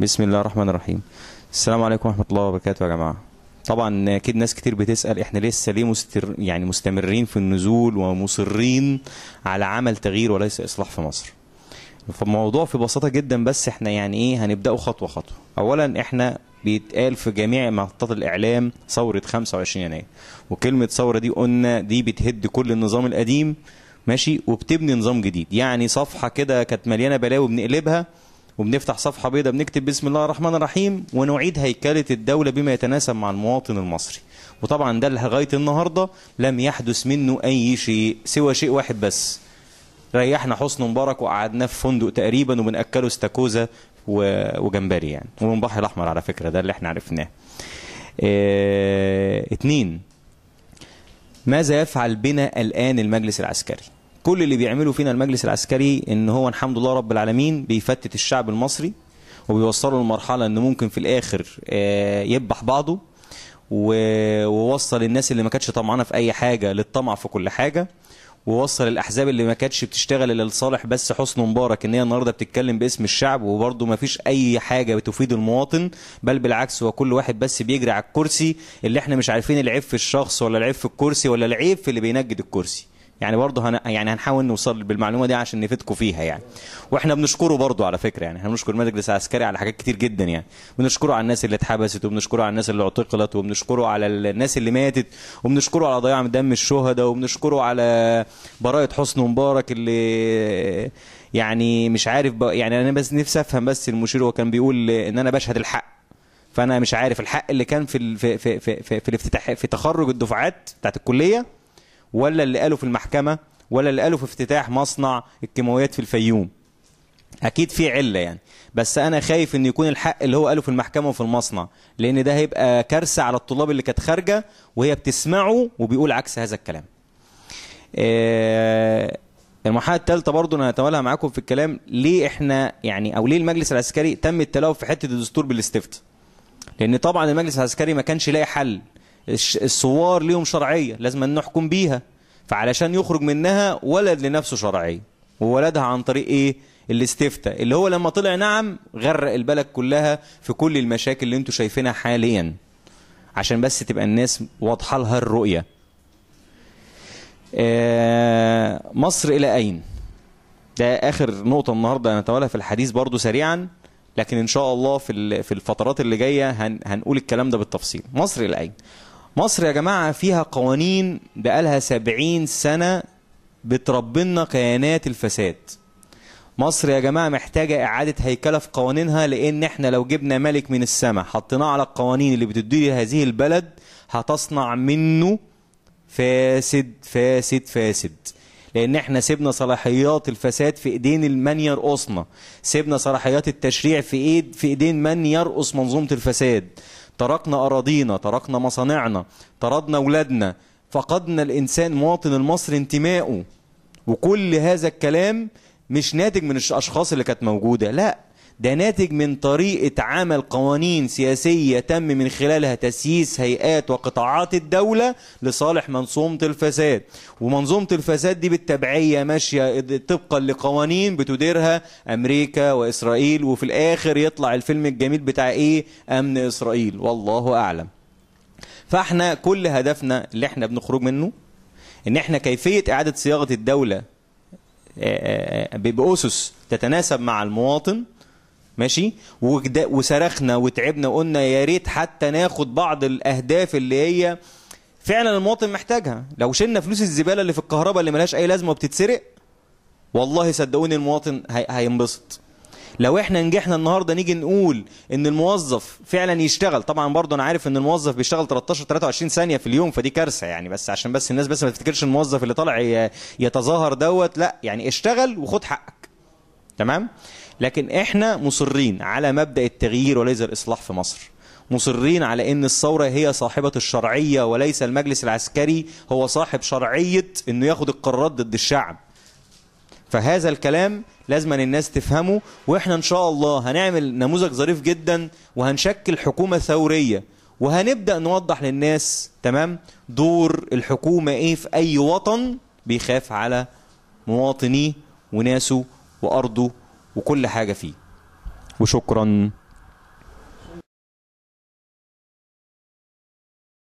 بسم الله الرحمن الرحيم السلام عليكم ورحمة الله وبركاته يا جماعة طبعا اكيد ناس كتير بتسال احنا لسه ليه مستر يعني مستمرين في النزول ومصرين على عمل تغيير وليس اصلاح في مصر فالموضوع في بساطه جدا بس احنا يعني ايه هنبداه خطوه خطوه اولا احنا بيتقال في جميع محطات الاعلام ثوره 25 يناير وكلمه ثوره دي قلنا دي بتهد كل النظام القديم ماشي وبتبني نظام جديد يعني صفحه كده كانت مليانه بلاوي بنقلبها وبنفتح صفحه بيضاء بنكتب بسم الله الرحمن الرحيم ونعيد هيكله الدوله بما يتناسب مع المواطن المصري وطبعا ده لغايه النهارده لم يحدث منه اي شيء سوى شيء واحد بس ريحنا حسن مبارك وقعدناه في فندق تقريبا وبناكله استاكوزا وجمبري يعني ومن البحر الاحمر على فكره ده اللي احنا عرفناه اه اتنين ماذا يفعل بنا الآن المجلس العسكري كل اللي بيعمله فينا المجلس العسكري ان هو الحمد لله رب العالمين بيفتت الشعب المصري وبيوصله لمرحله ان ممكن في الاخر آه، يذبح بعضه ووصل الناس اللي ما كانتش طمعانه في اي حاجه للطمع في كل حاجه ووصل الاحزاب اللي ما كانتش بتشتغل الا لصالح بس حسن مبارك ان هي النهارده بتتكلم باسم الشعب وبرده ما فيش اي حاجه بتفيد المواطن بل بالعكس هو كل واحد بس بيجري على الكرسي اللي احنا مش عارفين العيب في الشخص ولا العيب في الكرسي ولا العيب في اللي بينجد الكرسي يعني برضه هن... يعني هنحاول نوصل بالمعلومه دي عشان نفيدكم فيها يعني واحنا بنشكره برضه على فكره يعني احنا بنشكر المجلس العسكري على حاجات كتير جدا يعني بنشكره على الناس اللي اتحبست وبنشكره على الناس اللي اعتقلت وبنشكره على الناس اللي ماتت وبنشكره على ضياع دم الشهداء وبنشكره على براءه حسن مبارك اللي يعني مش عارف ب... يعني انا بس نفسي افهم بس المشير هو كان بيقول ان انا بشهد الحق فانا مش عارف الحق اللي كان في ال... في في في, في, في الافتتاح في تخرج الدفعات بتاعت الكليه ولا اللي قاله في المحكمة ولا اللي قاله في افتتاح مصنع الكيماويات في الفيوم اكيد في عله يعني بس انا خايف ان يكون الحق اللي هو قاله في المحكمه وفي المصنع لان ده هيبقى كارثه على الطلاب اللي كانت خارجه وهي بتسمعه وبيقول عكس هذا الكلام آه المرحله الثالثه برضو انا هتولها معاكم في الكلام ليه احنا يعني او ليه المجلس العسكري تم التلاوه في حته الدستور بالاستفتاء لان طبعا المجلس العسكري ما كانش لاقي حل الصوار ليهم شرعية لازم نحكم بيها فعلشان يخرج منها ولد لنفسه شرعية وولدها عن طريق ايه الاستفتاء اللي هو لما طلع نعم غرق البلد كلها في كل المشاكل اللي انتوا شايفينها حاليا عشان بس تبقى الناس واضحة لها الرؤية آه، مصر إلى أين ده آخر نقطة النهاردة هنتولها في الحديث برضو سريعا لكن إن شاء الله في في الفترات اللي جاية هنقول الكلام ده بالتفصيل مصر إلى أين مصر يا جماعة فيها قوانين بقالها سبعين سنة بتربنا كيانات الفساد مصر يا جماعة محتاجة إعادة هيكلة في قوانينها لأن إحنا لو جبنا ملك من السماء حطيناه على القوانين اللي بتدي هذه البلد هتصنع منه فاسد فاسد فاسد لأن إحنا سيبنا صلاحيات الفساد في إيدين من يرقصنا سيبنا صلاحيات التشريع في إيد في إيدين من يرقص منظومة الفساد تركنا أراضينا تركنا مصانعنا طردنا أولادنا فقدنا الإنسان مواطن المصري انتمائه وكل هذا الكلام مش ناتج من الأشخاص اللي كانت موجودة لا ده ناتج من طريقة عمل قوانين سياسية تم من خلالها تسييس هيئات وقطاعات الدولة لصالح منظومة الفساد ومنظومة الفساد دي بالتبعية ماشية طبقا لقوانين بتديرها أمريكا وإسرائيل وفي الآخر يطلع الفيلم الجميل بتاع إيه أمن إسرائيل والله أعلم فاحنا كل هدفنا اللي احنا بنخرج منه ان احنا كيفية اعادة صياغة الدولة آه، آه، آه، بأسس تتناسب مع المواطن ماشي وصرخنا وتعبنا وقلنا يا ريت حتى ناخد بعض الاهداف اللي هي فعلا المواطن محتاجها لو شلنا فلوس الزباله اللي في الكهرباء اللي ملهاش اي لازمه وبتتسرق والله صدقوني المواطن هي... هينبسط لو احنا نجحنا النهارده نيجي نقول ان الموظف فعلا يشتغل طبعا برضه انا عارف ان الموظف بيشتغل 13 23 ثانيه في اليوم فدي كارثه يعني بس عشان بس الناس بس ما تفتكرش الموظف اللي طالع يتظاهر دوت لا يعني اشتغل وخد حقك تمام لكن احنا مصرين على مبدا التغيير وليس الاصلاح في مصر مصرين على ان الثوره هي صاحبه الشرعيه وليس المجلس العسكري هو صاحب شرعيه انه ياخد القرارات ضد الشعب فهذا الكلام لازم الناس تفهمه واحنا ان شاء الله هنعمل نموذج ظريف جدا وهنشكل حكومه ثوريه وهنبدا نوضح للناس تمام دور الحكومه ايه في اي وطن بيخاف على مواطنيه وناسه وأرضه وكل حاجة فيه وشكرا